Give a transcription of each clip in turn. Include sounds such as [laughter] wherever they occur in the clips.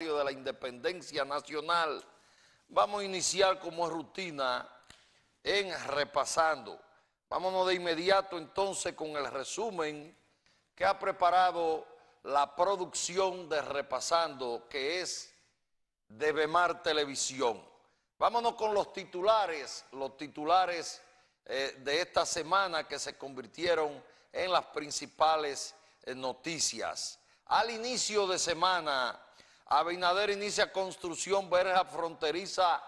de la independencia nacional. Vamos a iniciar como es rutina en repasando. Vámonos de inmediato entonces con el resumen que ha preparado la producción de repasando, que es de Bemar Televisión. Vámonos con los titulares, los titulares eh, de esta semana que se convirtieron en las principales eh, noticias. Al inicio de semana, Abinader inicia construcción verja fronteriza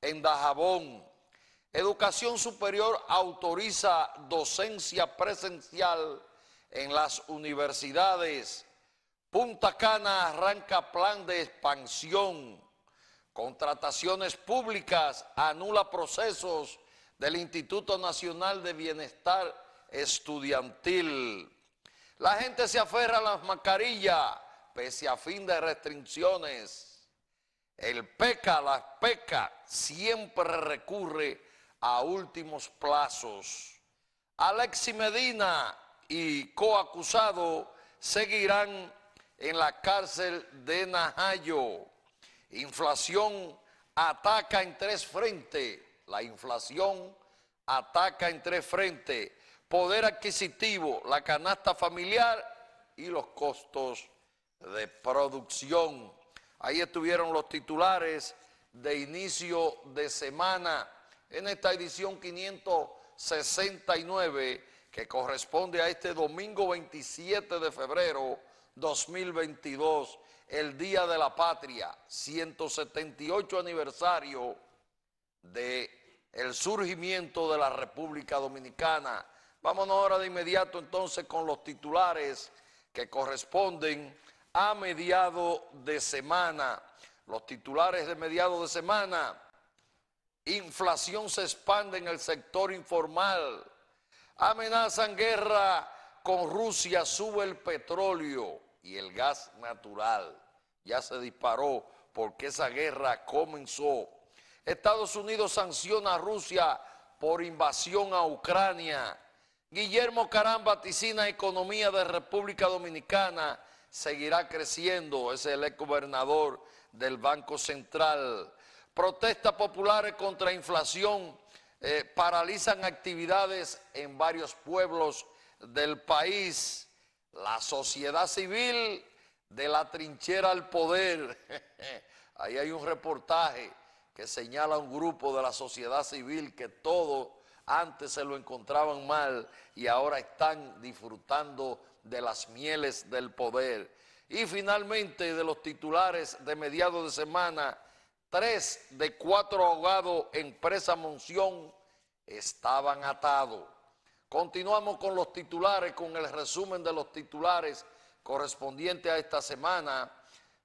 en Dajabón. Educación superior autoriza docencia presencial en las universidades. Punta Cana arranca plan de expansión. Contrataciones públicas anula procesos del Instituto Nacional de Bienestar Estudiantil. La gente se aferra a las mascarillas pese a fin de restricciones. El PECA, la PECA, siempre recurre a últimos plazos. Alexi Medina y coacusado seguirán en la cárcel de Najayo. Inflación ataca en tres frentes. La inflación ataca en tres frentes. Poder adquisitivo, la canasta familiar y los costos de producción. Ahí estuvieron los titulares de inicio de semana en esta edición 569 que corresponde a este domingo 27 de febrero 2022, el Día de la Patria, 178 aniversario de el surgimiento de la República Dominicana. Vámonos ahora de inmediato entonces con los titulares que corresponden a mediado de semana. Los titulares de mediado de semana. Inflación se expande en el sector informal. Amenazan guerra con Rusia, sube el petróleo y el gas natural. Ya se disparó porque esa guerra comenzó. Estados Unidos sanciona a Rusia por invasión a Ucrania. Guillermo Carán vaticina economía de República Dominicana seguirá creciendo, es el ex gobernador del Banco Central. Protestas populares contra inflación eh, paralizan actividades en varios pueblos del país. La sociedad civil de la trinchera al poder. [laughs] Ahí hay un reportaje que señala un grupo de la sociedad civil que todo antes se lo encontraban mal y ahora están disfrutando de las mieles del poder. Y finalmente de los titulares de mediados de semana, tres de cuatro ahogados en presa Monción estaban atados. Continuamos con los titulares, con el resumen de los titulares correspondiente a esta semana.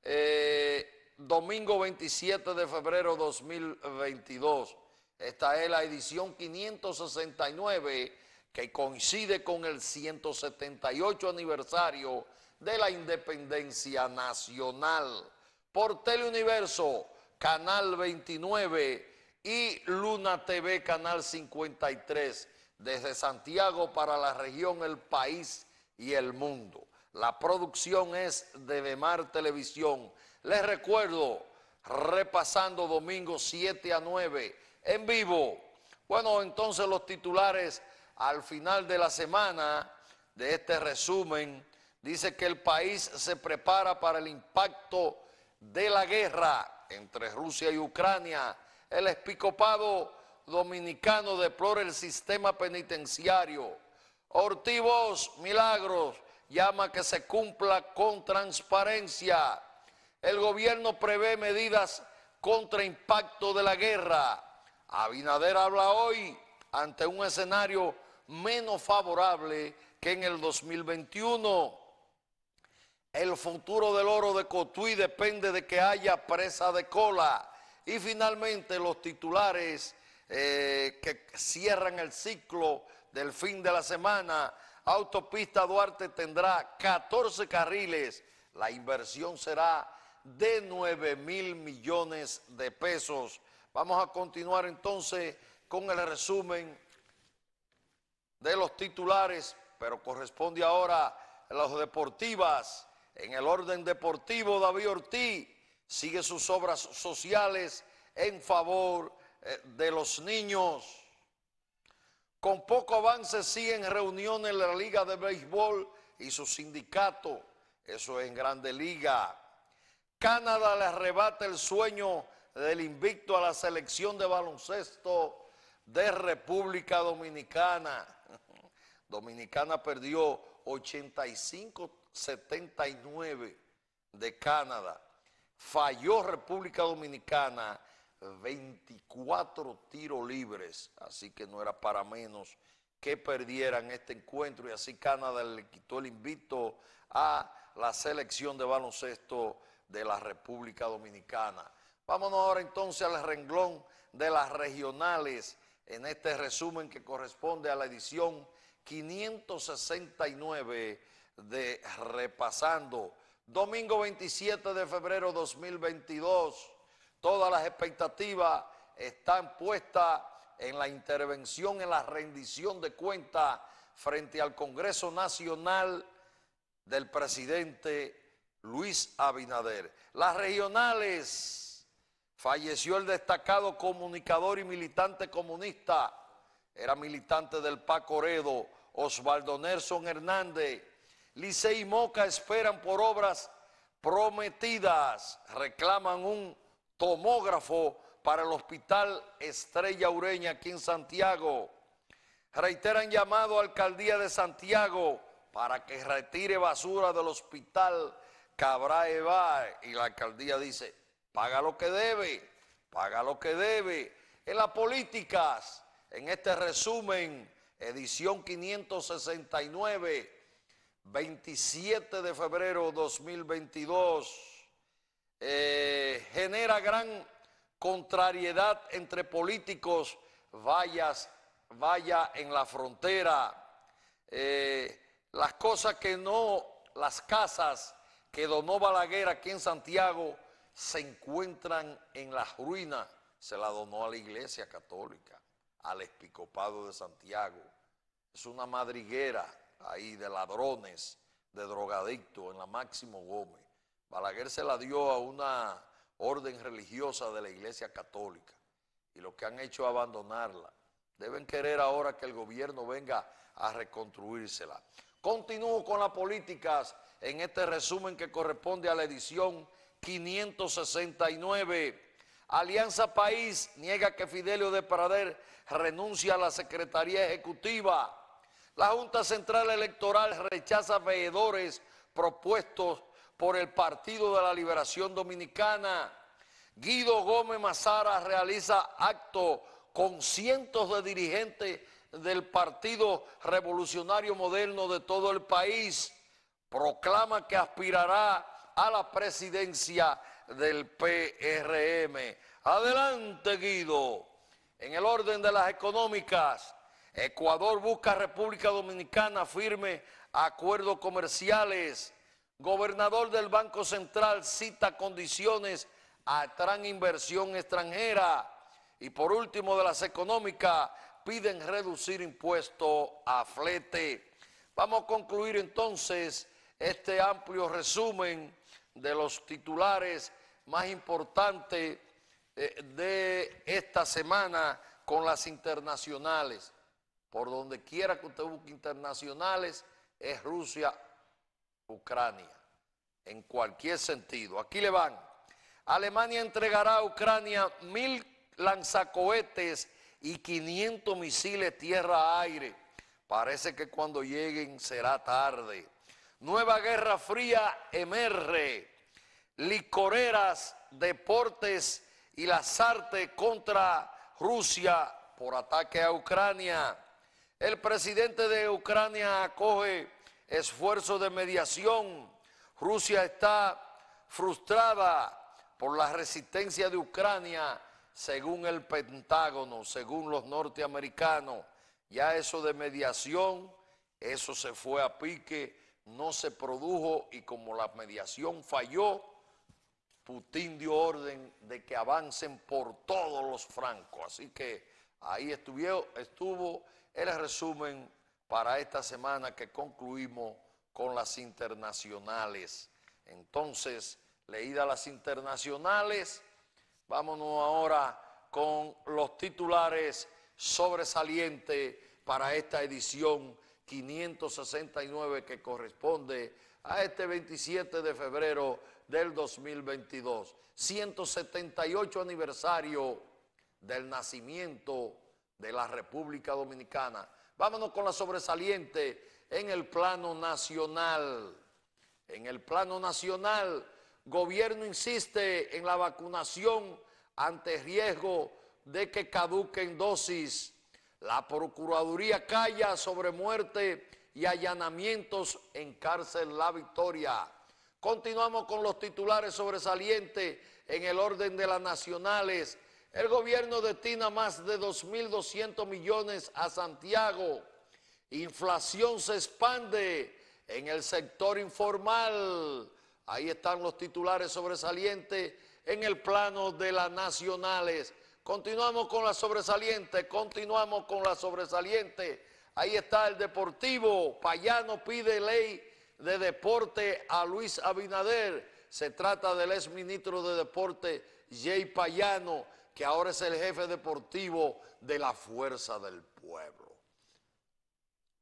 Eh, domingo 27 de febrero 2022. Esta es la edición 569 que coincide con el 178 aniversario de la independencia nacional. Por Teleuniverso, Canal 29 y Luna TV, Canal 53, desde Santiago para la región, el país y el mundo. La producción es de Demar Televisión. Les recuerdo, repasando domingo 7 a 9, en vivo. Bueno, entonces los titulares al final de la semana de este resumen, dice que el país se prepara para el impacto de la guerra entre Rusia y Ucrania. El episcopado dominicano deplora el sistema penitenciario. Ortivos Milagros llama que se cumpla con transparencia. El gobierno prevé medidas contra impacto de la guerra. Abinader habla hoy ante un escenario menos favorable que en el 2021. El futuro del oro de Cotuí depende de que haya presa de cola. Y finalmente los titulares eh, que cierran el ciclo del fin de la semana. Autopista Duarte tendrá 14 carriles. La inversión será de 9 mil millones de pesos. Vamos a continuar entonces con el resumen de los titulares, pero corresponde ahora a las deportivas. En el orden deportivo, David Ortiz sigue sus obras sociales en favor eh, de los niños. Con poco avance siguen reuniones en la Liga de Béisbol y su sindicato. Eso es en Grande Liga. Canadá le arrebata el sueño del invicto a la selección de baloncesto de República Dominicana. Dominicana perdió 85-79 de Canadá. Falló República Dominicana 24 tiros libres, así que no era para menos que perdieran este encuentro y así Canadá le quitó el invito a la selección de baloncesto de la República Dominicana. Vámonos ahora entonces al renglón de las regionales en este resumen que corresponde a la edición 569 de Repasando. Domingo 27 de febrero 2022. Todas las expectativas están puestas en la intervención, en la rendición de cuentas frente al Congreso Nacional del presidente Luis Abinader. Las regionales, falleció el destacado comunicador y militante comunista, era militante del Paco Oredo, Osvaldo Nelson Hernández. Licey y Moca esperan por obras prometidas. Reclaman un tomógrafo para el Hospital Estrella Ureña aquí en Santiago. Reiteran llamado a Alcaldía de Santiago para que retire basura del Hospital Cabra Eva. Y la alcaldía dice, paga lo que debe, paga lo que debe. En las políticas, en este resumen edición 569, 27 de febrero 2022, eh, genera gran contrariedad entre políticos, Vayas, vaya en la frontera. Eh, las cosas que no, las casas que donó Balaguer aquí en Santiago se encuentran en las ruinas, se la donó a la iglesia católica al Episcopado de Santiago. Es una madriguera ahí de ladrones, de drogadictos en la Máximo Gómez. Balaguer se la dio a una orden religiosa de la Iglesia Católica y lo que han hecho abandonarla. Deben querer ahora que el gobierno venga a reconstruírsela. Continúo con las políticas en este resumen que corresponde a la edición 569. Alianza País niega que Fidelio de Prader renuncia a la Secretaría Ejecutiva. La Junta Central Electoral rechaza veedores propuestos por el Partido de la Liberación Dominicana. Guido Gómez Mazara realiza acto con cientos de dirigentes del Partido Revolucionario Moderno de todo el país. Proclama que aspirará a la presidencia del PRM. Adelante, Guido. En el orden de las económicas, Ecuador busca República Dominicana firme acuerdos comerciales. Gobernador del Banco Central cita condiciones atraen inversión extranjera. Y por último, de las económicas, piden reducir impuestos a flete. Vamos a concluir entonces este amplio resumen de los titulares más importante eh, de esta semana con las internacionales. Por donde quiera que usted busque internacionales, es Rusia, Ucrania, en cualquier sentido. Aquí le van. Alemania entregará a Ucrania mil lanzacohetes y 500 misiles tierra-aire. Parece que cuando lleguen será tarde. Nueva Guerra Fría emerge licoreras, deportes y las artes contra Rusia por ataque a Ucrania. El presidente de Ucrania acoge esfuerzo de mediación. Rusia está frustrada por la resistencia de Ucrania, según el Pentágono, según los norteamericanos. Ya eso de mediación, eso se fue a pique, no se produjo y como la mediación falló, Putin dio orden de que avancen por todos los francos. Así que ahí estuvo, el resumen para esta semana que concluimos con las internacionales. Entonces, leídas las internacionales, vámonos ahora con los titulares sobresalientes para esta edición 569 que corresponde a este 27 de febrero del 2022, 178 aniversario del nacimiento de la República Dominicana. Vámonos con la sobresaliente en el plano nacional. En el plano nacional, gobierno insiste en la vacunación ante riesgo de que caduquen dosis. La Procuraduría calla sobre muerte y allanamientos en cárcel La Victoria. Continuamos con los titulares sobresalientes en el orden de las nacionales. El gobierno destina más de 2.200 millones a Santiago. Inflación se expande en el sector informal. Ahí están los titulares sobresalientes en el plano de las nacionales. Continuamos con la sobresaliente, continuamos con la sobresaliente. Ahí está el Deportivo. Payano pide ley de Deporte a Luis Abinader. Se trata del ex ministro de Deporte Jay Payano, que ahora es el jefe deportivo de la Fuerza del Pueblo.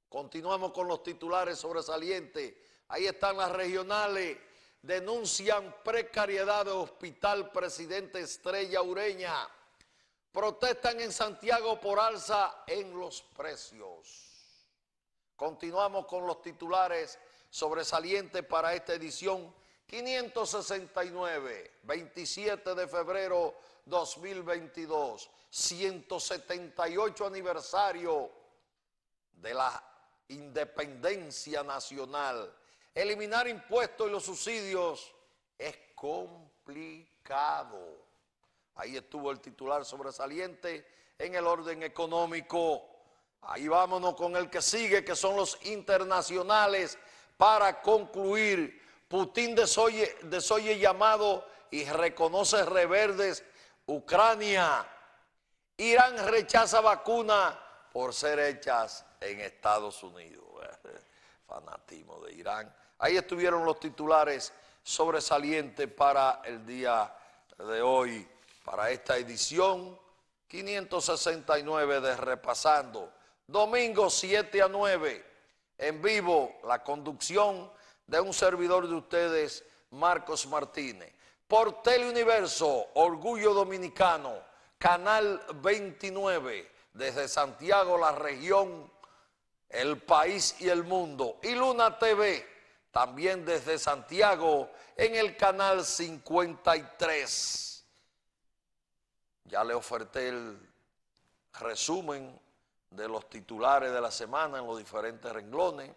Continuamos con los titulares sobresalientes. Ahí están las regionales. Denuncian precariedad de hospital presidente Estrella Ureña. Protestan en Santiago por alza en los precios. Continuamos con los titulares sobresalientes para esta edición 569, 27 de febrero 2022, 178 aniversario de la independencia nacional. Eliminar impuestos y los subsidios es complicado. Ahí estuvo el titular sobresaliente en el orden económico. Ahí vámonos con el que sigue, que son los internacionales. Para concluir, Putin desoye, llamado y reconoce reverdes Ucrania. Irán rechaza vacuna por ser hechas en Estados Unidos. [laughs] Fanatismo de Irán. Ahí estuvieron los titulares sobresalientes para el día de hoy, para esta edición 569 de Repasando domingo 7 a 9, en vivo, la conducción de un servidor de ustedes, Marcos Martínez. Por Teleuniverso, Orgullo Dominicano, Canal 29, desde Santiago, la región, el país y el mundo. Y Luna TV, también desde Santiago, en el Canal 53. Ya le oferté el resumen de los titulares de la semana en los diferentes renglones.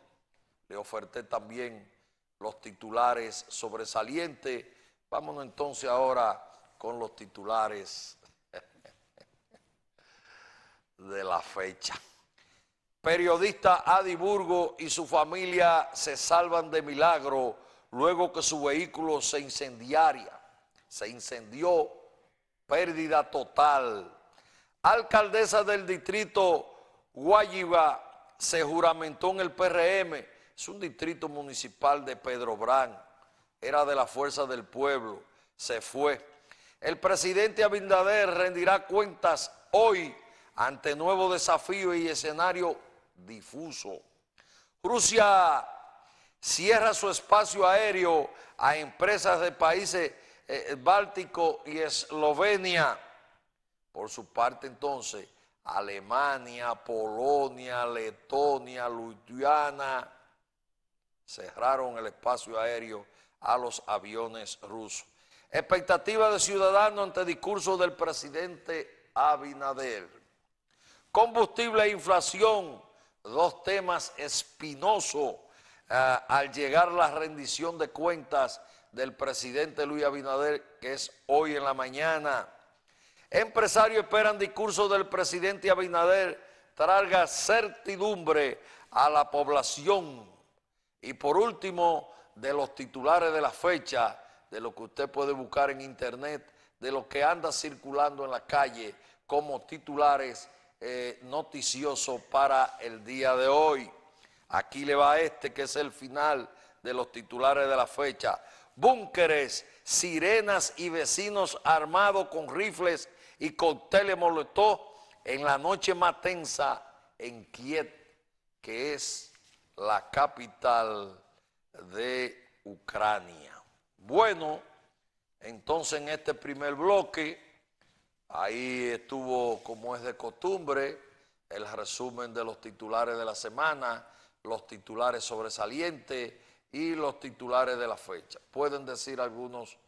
Le oferté también los titulares sobresalientes. Vámonos entonces ahora con los titulares [laughs] de la fecha. Periodista Adi Burgo y su familia se salvan de milagro luego que su vehículo se incendiaria. Se incendió, pérdida total. Alcaldesa del distrito Guayiba se juramentó en el PRM, es un distrito municipal de Pedro Brán, era de la fuerza del pueblo, se fue. El presidente Abinader rendirá cuentas hoy ante nuevo desafío y escenario difuso. Rusia cierra su espacio aéreo a empresas de países eh, Báltico y Eslovenia. Por su parte, entonces, Alemania, Polonia, Letonia, Lituania, cerraron el espacio aéreo a los aviones rusos. Expectativa de Ciudadanos ante discurso del presidente Abinader. Combustible e inflación, dos temas espinosos eh, al llegar la rendición de cuentas del presidente Luis Abinader, que es hoy en la mañana. Empresarios esperan discurso del presidente Abinader Traga certidumbre a la población. Y por último, de los titulares de la fecha, de lo que usted puede buscar en internet, de lo que anda circulando en la calle como titulares eh, noticiosos para el día de hoy. Aquí le va este que es el final de los titulares de la fecha. Búnkeres, sirenas y vecinos armados con rifles y cócteles molestó en la noche más tensa en Kiev, que es la capital de Ucrania. Bueno, entonces en este primer bloque, ahí estuvo, como es de costumbre, el resumen de los titulares de la semana, los titulares sobresalientes y los titulares de la fecha. Pueden decir algunos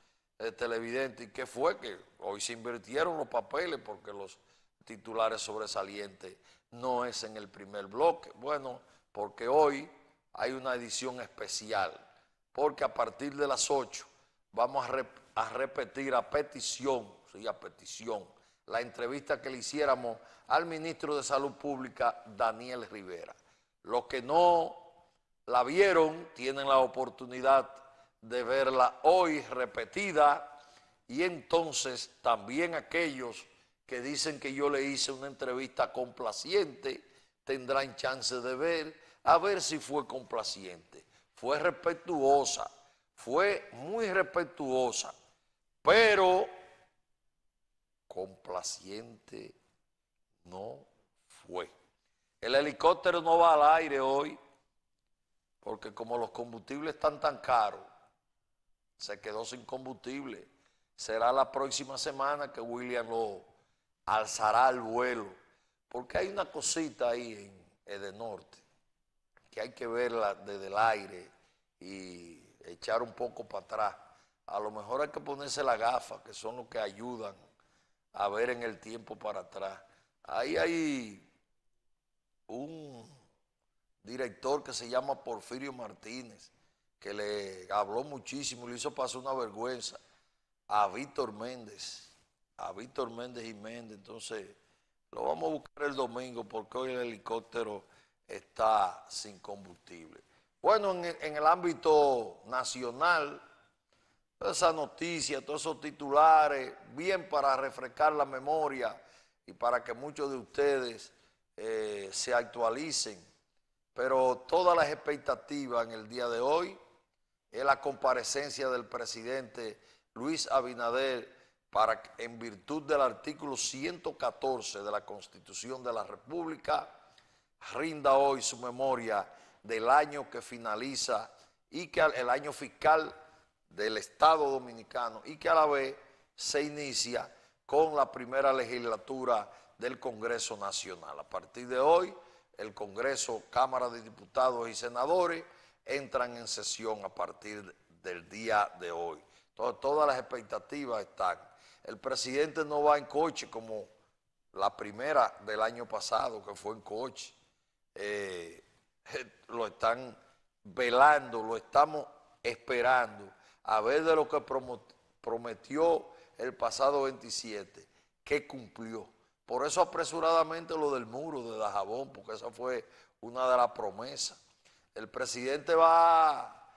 eh, televidente y qué fue que hoy se invirtieron los papeles porque los titulares sobresalientes no es en el primer bloque. Bueno, porque hoy hay una edición especial, porque a partir de las 8 vamos a, repetir a petición, sí, a petición, la entrevista que le hiciéramos al ministro de Salud Pública, Daniel Rivera. Los que no la vieron tienen la oportunidad de verla hoy repetida y entonces también aquellos que dicen que yo le hice una entrevista complaciente tendrán chance de ver a ver si fue complaciente. Fue respetuosa, fue muy respetuosa, pero complaciente no fue. El helicóptero no va al aire hoy porque como los combustibles están tan caros, se quedó sin combustible. Será la próxima semana que William lo alzará al vuelo. Porque hay una cosita ahí en Edenorte que hay que verla desde el aire y echar un poco para atrás. A lo mejor hay que ponerse la gafa, que son los que ayudan a ver en el tiempo para atrás. Ahí hay un director que se llama Porfirio Martínez, que le habló muchísimo, le hizo pasar una vergüenza a Víctor Méndez, a Víctor Méndez y Méndez. Entonces, lo vamos a buscar el domingo porque hoy el helicóptero está sin combustible. Bueno, en, el ámbito nacional, todas esas noticias, todos esos titulares, bien para refrescar la memoria y para que muchos de ustedes eh, se actualicen. Pero todas las expectativas en el día de hoy es la comparecencia del presidente Luis Abinader para, en virtud del artículo 114 de la Constitución de la República, rinda hoy su memoria del año que finaliza y que el año fiscal del Estado Dominicano y que a la vez se inicia con la primera legislatura del Congreso Nacional. A partir de hoy, el Congreso, Cámara de Diputados y Senadores, entran en sesión a partir del día de hoy. todas las expectativas están. El presidente no va en coche como la primera del año pasado, que fue en coche. Eh, [laughs] eh, lo están velando, lo estamos esperando, a ver de lo que prometió el pasado 27, que cumplió. Por eso apresuradamente lo del muro de Dajabón, porque esa fue una de las promesas. El presidente va a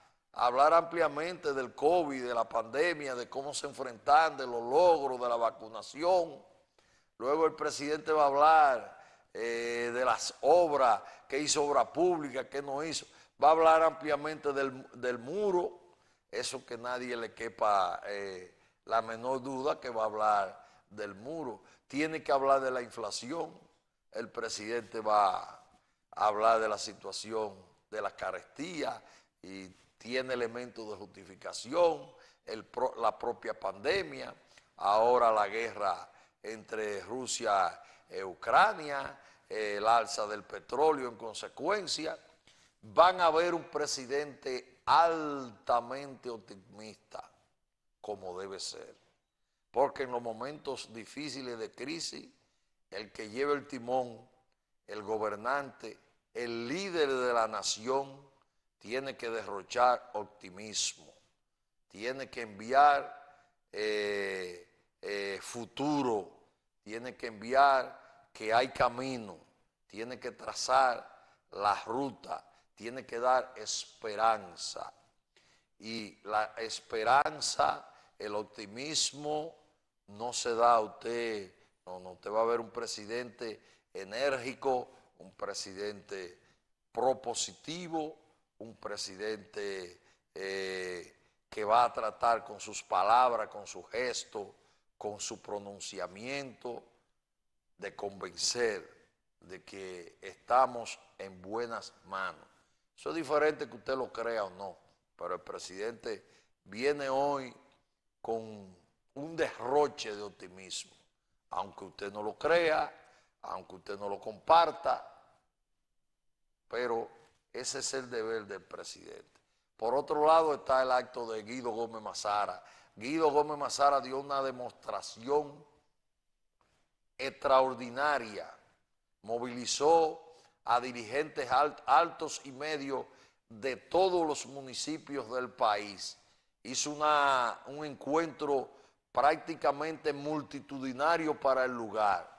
hablar ampliamente del COVID, de la pandemia, de cómo se enfrentan, de los logros, de la vacunación. Luego el presidente va a hablar eh, de las obras, qué hizo obra pública, qué no hizo. Va a hablar ampliamente del, del muro, eso que nadie le quepa eh, la menor duda que va a hablar del muro. Tiene que hablar de la inflación. El presidente va a hablar de la situación de la carestía y tiene elementos de justificación, la propia pandemia, ahora la guerra entre Rusia e Ucrania, el alza del petróleo en consecuencia, van a ver un presidente altamente optimista, como debe ser. Porque en los momentos difíciles de crisis, el que lleva el timón, el gobernante, el líder de la nación tiene que derrochar optimismo, tiene que enviar eh, eh, futuro, tiene que enviar que hay camino, tiene que trazar la ruta, tiene que dar esperanza. Y la esperanza, el optimismo, no se da a usted. No, no, usted va a ver un presidente enérgico, un presidente propositivo, un presidente eh, que va a tratar con sus palabras, con su gesto, con su pronunciamiento, de convencer de que estamos en buenas manos. Eso es diferente que usted lo crea o no, pero el presidente viene hoy con un derroche de optimismo, aunque usted no lo crea, aunque usted no lo comparta, pero ese es el deber del presidente. Por otro lado está el acto de Guido Gómez Mazara. Guido Gómez Mazara dio una demostración extraordinaria, movilizó a dirigentes altos y medios de todos los municipios del país. Hizo un encuentro prácticamente multitudinario para el lugar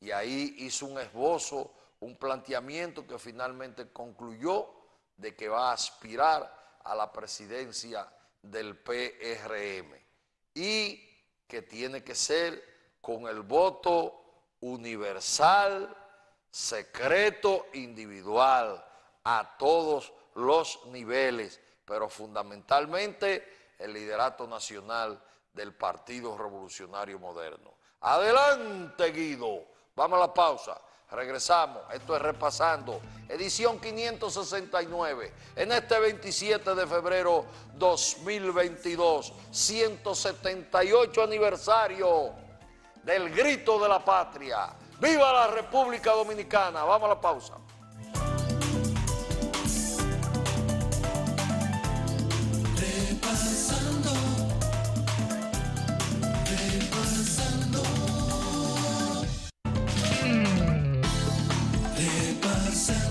y ahí hizo un esbozo, un planteamiento que finalmente concluyó de que va a aspirar a la presidencia del PRM y que tiene que ser con el voto universal, secreto, individual, a todos los niveles, pero fundamentalmente el liderato nacional del Partido Revolucionario Moderno. Adelante, Guido. Vamos a la pausa. Regresamos. Esto es Repasando. Edición 569. En este 27 de febrero 2022. 178 aniversario del grito de la patria. ¡Viva la República Dominicana! Vamos a la pausa.